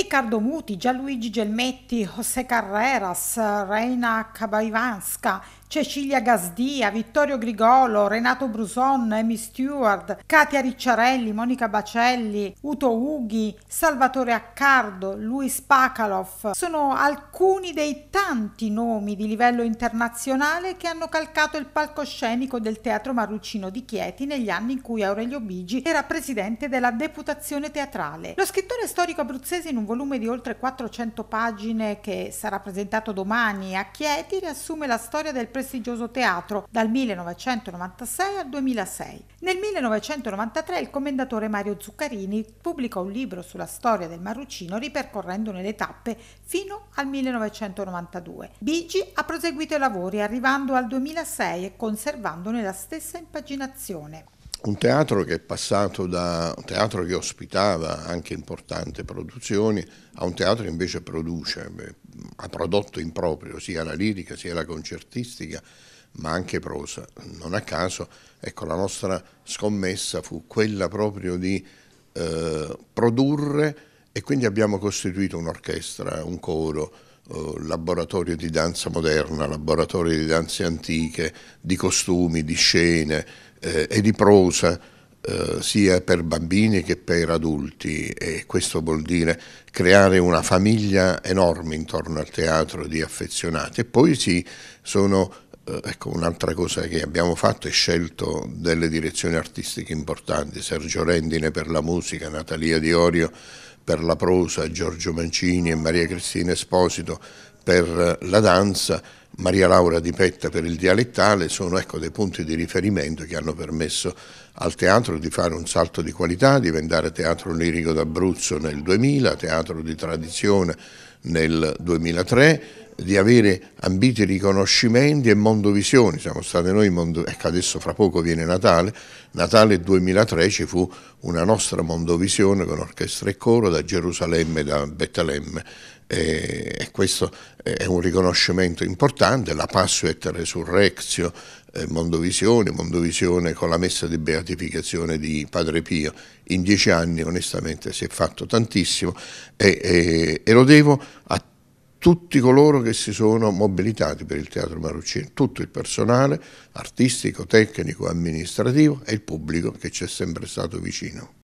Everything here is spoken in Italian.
Riccardo Muti, Gianluigi Gelmetti, José Carreras, Reina Cabaivanska, Cecilia Gasdia, Vittorio Grigolo, Renato Bruson, Amy Stewart, Katia Ricciarelli, Monica Bacelli, Uto Ughi, Salvatore Accardo, Luis Pakalov sono alcuni dei tanti nomi di livello internazionale che hanno calcato il palcoscenico del Teatro Marrucino di Chieti negli anni in cui Aurelio Bigi era presidente della deputazione teatrale. Lo scrittore storico abruzzese in un volume di oltre 400 pagine che sarà presentato domani a Chieti, riassume la storia del prestigioso teatro dal 1996 al 2006. Nel 1993 il commendatore Mario Zuccarini pubblica un libro sulla storia del Marrucino ripercorrendone le tappe fino al 1992. Bigi ha proseguito i lavori arrivando al 2006 e conservandone la stessa impaginazione un teatro che è passato da un teatro che ospitava anche importanti produzioni a un teatro che invece produce, ha prodotto in proprio sia la lirica sia la concertistica, ma anche prosa. Non a caso, ecco, la nostra scommessa fu quella proprio di eh, produrre e quindi abbiamo costituito un'orchestra, un coro, eh, laboratorio di danza moderna, laboratorio di danze antiche, di costumi, di scene, eh, e di prosa eh, sia per bambini che per adulti e questo vuol dire creare una famiglia enorme intorno al teatro di affezionati e poi sì, sono eh, ecco, un'altra cosa che abbiamo fatto è scelto delle direzioni artistiche importanti, Sergio Rendine per la musica, Natalia Diorio per la prosa, Giorgio Mancini e Maria Cristina Esposito per la danza Maria Laura Di Petta per il dialettale sono ecco, dei punti di riferimento che hanno permesso al teatro di fare un salto di qualità, diventare teatro lirico d'Abruzzo nel 2000, teatro di tradizione nel 2003, di avere ambiti riconoscimenti e mondovisioni, siamo stati noi, mondo, ecco adesso fra poco viene Natale, Natale 2003 ci fu una nostra mondovisione con orchestra e coro da Gerusalemme, da Betlemme e questo è un riconoscimento importante, la Passio et Resurrexio, eh, Mondovisione, Mondovisione con la messa di beatificazione di Padre Pio, in dieci anni onestamente si è fatto tantissimo e, e, e lo devo a tutti coloro che si sono mobilitati per il Teatro Maruccini, tutto il personale artistico, tecnico, amministrativo e il pubblico che ci è sempre stato vicino.